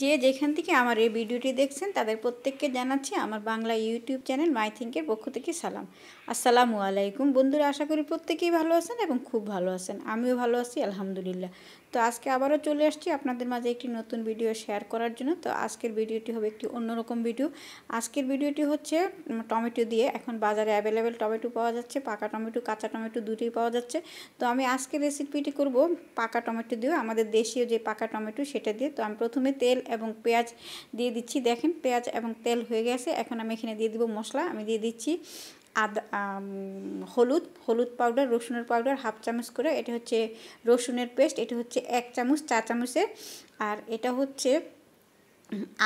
যে যেখান থেকে আমার এই ভিডিওটি দেখছেন তাদের প্রত্যেককে জানাচ্ছি আমার বাংলা ইউটিউব চ্যানেল মাই থিঙ্কের পক্ষ থেকে সালাম আসসালামু আলাইকুম বন্ধুরা আশা করি প্রত্যেকেই ভালো আছেন এবং খুব ভালো আছেন আমিও ভালো আছি আলহামদুলিল্লাহ তো আজকে আবারও চলে আসছি আপনাদের মাঝে একটি নতুন ভিডিও শেয়ার করার জন্য তো আজকের ভিডিওটি হবে একটি অন্যরকম ভিডিও আজকের ভিডিওটি হচ্ছে টমেটো দিয়ে এখন বাজারে অ্যাভেলেবেল টমেটো পাওয়া যাচ্ছে পাকা টমেটো কাঁচা টমেটো দুটোই পাওয়া যাচ্ছে তো আমি আজকের রেসিপিটি করব পাকা টমেটো দিয়ে আমাদের দেশীয় যে পাকা টমেটো সেটা দিয়ে তো আমি প্রথমে তেল এবং পেঁয়াজ দিয়ে দিচ্ছি দেখেন পেঁয়াজ এবং তেল হয়ে গেছে এখন আমি এখানে দিয়ে দিব মশলা আমি দিয়ে দিচ্ছি আদা হলুদ হলুদ পাউডার রসুনের পাউডার হাফ চামচ করে এটা হচ্ছে রসুনের পেস্ট এটা হচ্ছে এক চামচ চা চামচের আর এটা হচ্ছে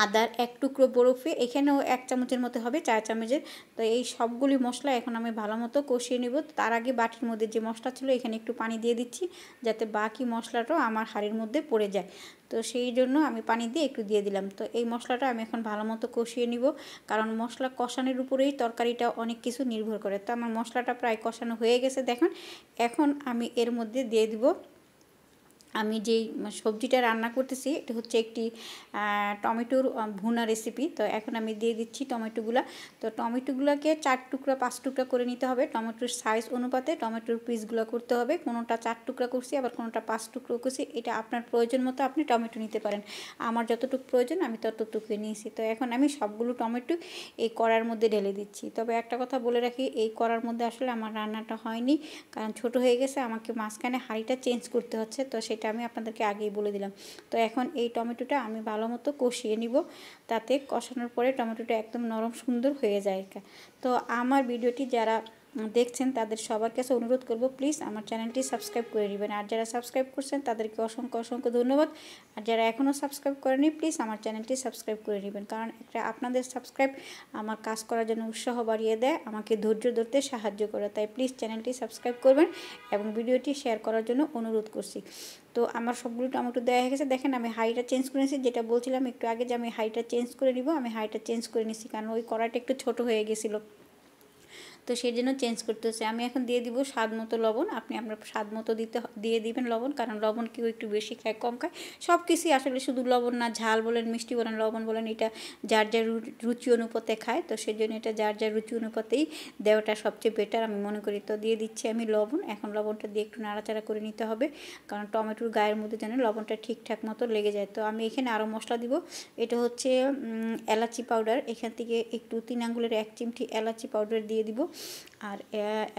আদার এক টুকরো বরফে এখানেও এক চামচের মতো হবে চার চামচের তো এই সবগুলি মশলা এখন আমি ভালো মতো কষিয়ে নেব তার আগে বাটির মধ্যে যে মশলা ছিল এখানে একটু পানি দিয়ে দিচ্ছি যাতে বাকি মশলাটাও আমার হাড়ির মধ্যে পড়ে যায় তো সেই জন্য আমি পানি দিয়ে একটু দিয়ে দিলাম তো এই মশলাটা আমি এখন ভালো মতো কষিয়ে নিব কারণ মশলা কষানোর উপরেই তরকারিটা অনেক কিছু নির্ভর করে তো আমার মশলাটা প্রায় কষানো হয়ে গেছে দেখুন এখন আমি এর মধ্যে দিয়ে দিব আমি যেই সবজিটা রান্না করতেছি এটা হচ্ছে একটি টমেটোর ভুনা রেসিপি তো এখন আমি দিয়ে দিচ্ছি টমেটোগুলো তো টমেটোগুলোকে চার টুকরা পাঁচ টুকরা করে নিতে হবে টমেটোর সাইজ অনুপাতে টমেটোর পিসগুলো করতে হবে কোনোটা চার টুকরা করছি আবার কোনোটা পাঁচ টুকরো করছি এটা আপনার প্রয়োজন মতো আপনি টমেটো নিতে পারেন আমার যতটুকু প্রয়োজন আমি ততটুকু নিয়েছি তো এখন আমি সবগুলো টমেটো এই কড়ার মধ্যে ঢেলে দিচ্ছি তবে একটা কথা বলে রাখি এই কড়ার মধ্যে আসলে আমার রান্নাটা হয়নি কারণ ছোট হয়ে গেছে আমাকে মাঝখানে হাঁড়িটা চেঞ্জ করতে হচ্ছে তো সেটা সেটা আমি আপনাদেরকে আগেই বলে দিলাম তো এখন এই টমেটোটা আমি ভালো মতো কষিয়ে নিব তাতে কষানোর পরে টমেটোটা একদম নরম সুন্দর হয়ে যায় তো আমার ভিডিওটি যারা দেখছেন তাদের সবার কাছে অনুরোধ করব প্লিজ আমার চ্যানেলটি সাবস্ক্রাইব করে নেবেন আর যারা সাবস্ক্রাইব করছেন তাদেরকে অসংখ্য অসংখ্য ধন্যবাদ আর যারা এখনও সাবস্ক্রাইব করেনি প্লিজ আমার চ্যানেলটি সাবস্ক্রাইব করে নেবেন কারণ একটা আপনাদের সাবস্ক্রাইব আমার কাজ করার জন্য উৎসাহ বাড়িয়ে দেয় আমাকে ধৈর্য ধরতে সাহায্য করে তাই প্লিজ চ্যানেলটি সাবস্ক্রাইব করবেন এবং ভিডিওটি শেয়ার করার জন্য অনুরোধ করছি তো আমার সবগুলো টমেটো দেওয়া হয়ে গেছে দেখেন আমি হাইটা চেঞ্জ করে নিয়েছি যেটা বলছিলাম একটু আগে যে আমি হাইটা চেঞ্জ করে নিব আমি হাইটা চেঞ্জ করে নিছি কারণ ওই কড়াইটা একটু ছোট হয়ে গেছিলো তো সেই জন্য চেঞ্জ করতে হচ্ছে আমি এখন দিয়ে দিব স্বাদ মতো লবণ আপনি আপনার স্বাদ মতো দিতে দিয়ে দিবেন লবণ কারণ লবণ কেউ একটু বেশি খায় কম খায় সব কিছুই আসলে শুধু লবণ না ঝাল বলেন মিষ্টি বলেন লবণ বলেন এটা যার যার রুচি অনুপাতে খায় তো সেই জন্য এটা যার যার রুচি অনুপাতেই দেওয়াটা সবচেয়ে বেটার আমি মনে করি তো দিয়ে দিচ্ছি আমি লবণ এখন লবণটা দিয়ে একটু নাড়াচাড়া করে নিতে হবে কারণ টমেটোর গায়ের মধ্যে যেন লবণটা ঠিকঠাক মতো লেগে যায় তো আমি এখানে আরও মশলা দিব এটা হচ্ছে এলাচি পাউডার এখান থেকে একটু তিন আঙ্গুলের এক চিমটি এলাচি পাউডার দিয়ে দিব আর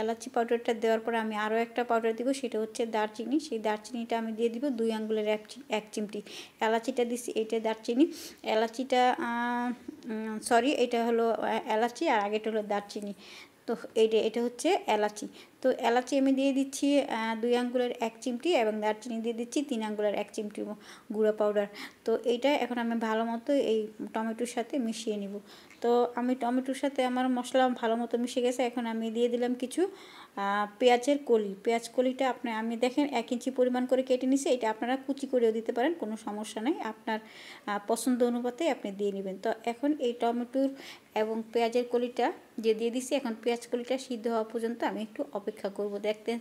এলাচি পাউডারটা দেওয়ার পরে আমি আরও একটা পাউডার দিব সেটা হচ্ছে দারচিনি সেই দারচিনিটা আমি দিয়ে দিব দুই আঙ্গুলের এক এক চিমটি এলাচিটা দিছি এটা দারচিনি এলাচিটা সরি এটা হলো এলাচি আর আগেটা হলো দারচিনি তো এইটা এটা হচ্ছে এলাচি তো এলাচি আমি দিয়ে দিচ্ছি দুই আঙ্গুলের এক চিমটি এবং দারচিনি দিয়ে দিচ্ছি তিন আঙ্গুলের এক চিমটি গুঁড়া পাউডার তো এইটা এখন আমি ভালো মতো এই টমেটোর সাথে মিশিয়ে নিব তো আমি টমেটোর সাথে আমার মশলা ভালো মতো মিশে গেছে এখন আমি দিয়ে দিলাম কিছু পেঁয়াজের কলি পেঁয়াজ কলিটা আপনার আমি দেখেন এক ইঞ্চি পরিমাণ করে কেটে নিছি এটা আপনারা কুচি করেও দিতে পারেন কোনো সমস্যা নেই আপনার পছন্দ অনুপাতে আপনি দিয়ে নেবেন তো এখন এই টমেটোর এবং পেঁয়াজের কলিটা যে দিয়ে দিছি এখন পেঁয়াজ কলিটা সিদ্ধ হওয়া পর্যন্ত আমি একটু অপেক্ষা অপেক্ষা করব দেখতে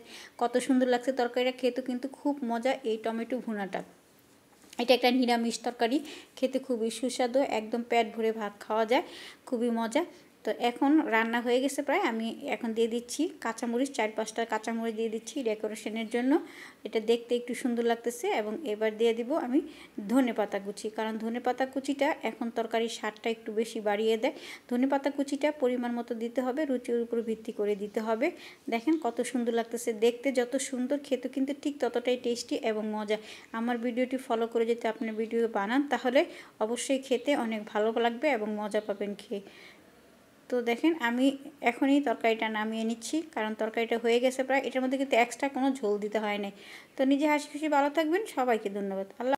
কত সুন্দর লাগছে তরকারিটা খেতে কিন্তু খুব মজা এই টমেটো ভুনাটা এটা একটা নিরামিষ তরকারি খেতে খুবই সুস্বাদু একদম পেট ভরে ভাত খাওয়া যায় খুবই মজা তো এখন রান্না হয়ে গেছে প্রায় আমি এখন দিয়ে দিচ্ছি কাঁচামরিচ চার পাঁচটা কাঁচামরিচ দিয়ে দিচ্ছি ডেকোরেশনের জন্য এটা দেখতে একটু সুন্দর লাগতেছে এবং এবার দিয়ে দিব আমি ধনে পাতা কুচি কারণ ধনে পাতা কুচিটা এখন তরকারির স্বাদটা একটু বেশি বাড়িয়ে দেয় ধনে পাতা কুচিটা পরিমাণ মতো দিতে হবে রুচির উপর ভিত্তি করে দিতে হবে দেখেন কত সুন্দর লাগতেছে দেখতে যত সুন্দর খেতে কিন্তু ঠিক ততটাই টেস্টি এবং মজা আমার ভিডিওটি ফলো করে যদি আপনার ভিডিও বানান তাহলে অবশ্যই খেতে অনেক ভালো লাগবে এবং মজা পাবেন খেয়ে তো দেখেন আমি এখনই তরকারিটা নামিয়ে নিচ্ছি কারণ তরকারিটা হয়ে গেছে প্রায় এটার মধ্যে কিন্তু এক্সট্রা কোনো ঝোল দিতে হয় নাই তো নিজে হাসি খুশি ভালো থাকবেন সবাইকে ধন্যবাদ আল্লাহ